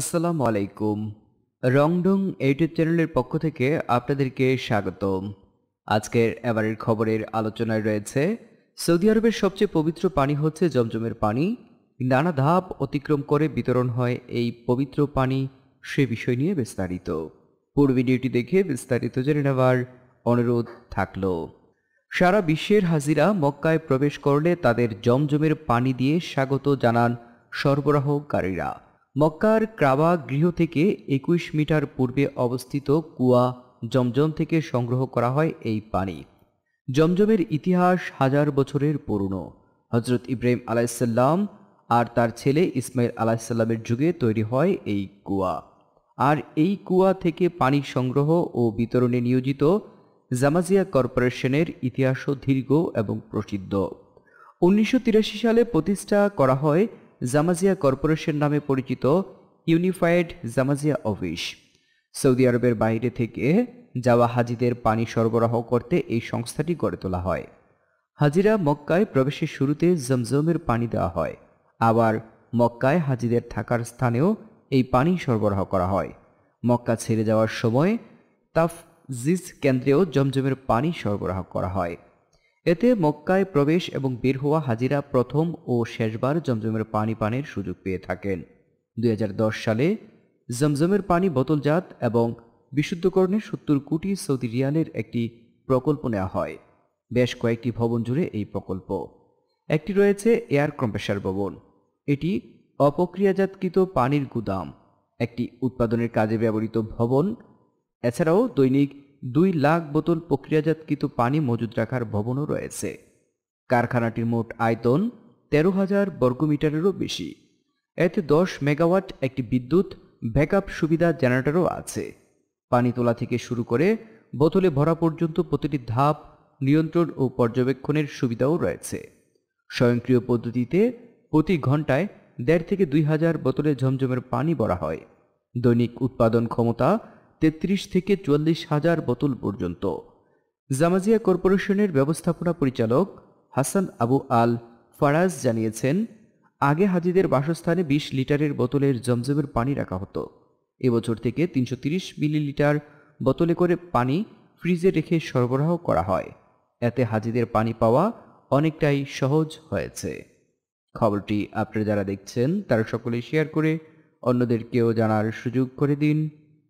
আসসালামু আলাইকুম রংডং ইউটিউব চ্যানেলের পক্ষ থেকে আপনাদেরকে স্বাগতম আজকের এবারের খবরের আলোচনায় রয়েছে সৌদি আরবের সবচেয়ে পবিত্র পানি হচ্ছে জমজমের পানি নানা ধাপ অতিক্রম করে বিতরণ হয় এই পবিত্র পানি সে বিষয় নিয়ে বিস্তারিত পূর্ব ভিডিওটি দেখে বিস্তারিত জেনে নেওয়ার অনুরোধ থাকল সারা বিশ্বের হাজিরা মক্কায় প্রবেশ করলে তাদের জমজমের পানি দিয়ে স্বাগত জানান সরবরাহকারীরা মক্কার ক্রাবা গৃহ থেকে একুশ মিটার পূর্বে অবস্থিত কুয়া জমজম থেকে সংগ্রহ করা হয় এই পানি জমজমের ইতিহাস হাজার বছরের পুরনো হজরত ইব্রাহিম আলাইসাল্লাম আর তার ছেলে ইসমাইল আলাইসাল্লামের যুগে তৈরি হয় এই কুয়া আর এই কুয়া থেকে পানি সংগ্রহ ও বিতরণে নিয়োজিত জামাজিয়া কর্পোরেশনের ইতিহাসও দীর্ঘ এবং প্রসিদ্ধ উনিশশো সালে প্রতিষ্ঠা করা হয় জামাজিয়া কর্পোরেশন নামে পরিচিত ইউনিফাইড জামাজিয়া অফিস সৌদি আরবের বাইরে থেকে যাওয়া হাজিদের পানি সরবরাহ করতে এই সংস্থাটি গড়ে তোলা হয় হাজিরা মক্কায় প্রবেশের শুরুতে জমজমের পানি দেওয়া হয় আবার মক্কায় হাজিদের থাকার স্থানেও এই পানি সরবরাহ করা হয় মক্কা ছেড়ে যাওয়ার সময় তাফজিজ কেন্দ্রেও জমজমের পানি সরবরাহ করা হয় এতে মক্কায় প্রবেশ এবং বের হওয়া হাজিরা প্রথম ও শেষবার জমজমের পানি পানের সুযোগ পেয়ে থাকেন দুই সালে জমজমের পানি বোতলজাত এবং বিশুদ্ধকরণে সত্তর কোটি সৌদি রিয়ালের একটি প্রকল্প নেওয়া হয় বেশ কয়েকটি ভবন জুড়ে এই প্রকল্প একটি রয়েছে এয়ার কম্প্রেসার ভবন এটি অপক্রিয়াজাতকৃত পানির গুদাম একটি উৎপাদনের কাজে ব্যবহৃত ভবন এছাড়াও দৈনিক দুই লাখ বোতল প্রক্রিয়াজাতকৃত পানি মজুদ রাখার ভবনও রয়েছে কারখানাটির মোট আয়তন তেরো হাজার বর্গমিটারেরও বেশি এতে দশ মেগাওয়াট একটি বিদ্যুৎ ব্যাকআপ সুবিধা জেনারেটরও আছে পানি তোলা থেকে শুরু করে বোতলে ভরা পর্যন্ত প্রতিটি ধাপ নিয়ন্ত্রণ ও পর্যবেক্ষণের সুবিধাও রয়েছে স্বয়ংক্রিয় পদ্ধতিতে প্রতি ঘন্টায় দেড় থেকে দুই হাজার বোতলে ঝমঝমের পানি বরা হয় দৈনিক উৎপাদন ক্ষমতা তেত্রিশ থেকে চুয়াল্লিশ হাজার বোতল পর্যন্ত জামাজিয়া কর্পোরেশনের ব্যবস্থাপনা পরিচালক হাসান আবু আল ফারাজ জানিয়েছেন আগে হাজিদের বাসস্থানে ২০ লিটারের বোতলের জমজমের পানি রাখা হতো এবছর থেকে তিনশো তিরিশ মিলিলিটার বোতলে করে পানি ফ্রিজে রেখে সরবরাহ করা হয় এতে হাজিদের পানি পাওয়া অনেকটাই সহজ হয়েছে খবরটি আপনারা যারা দেখছেন তারা সকলে শেয়ার করে অন্যদেরকেও জানার সুযোগ করে দিন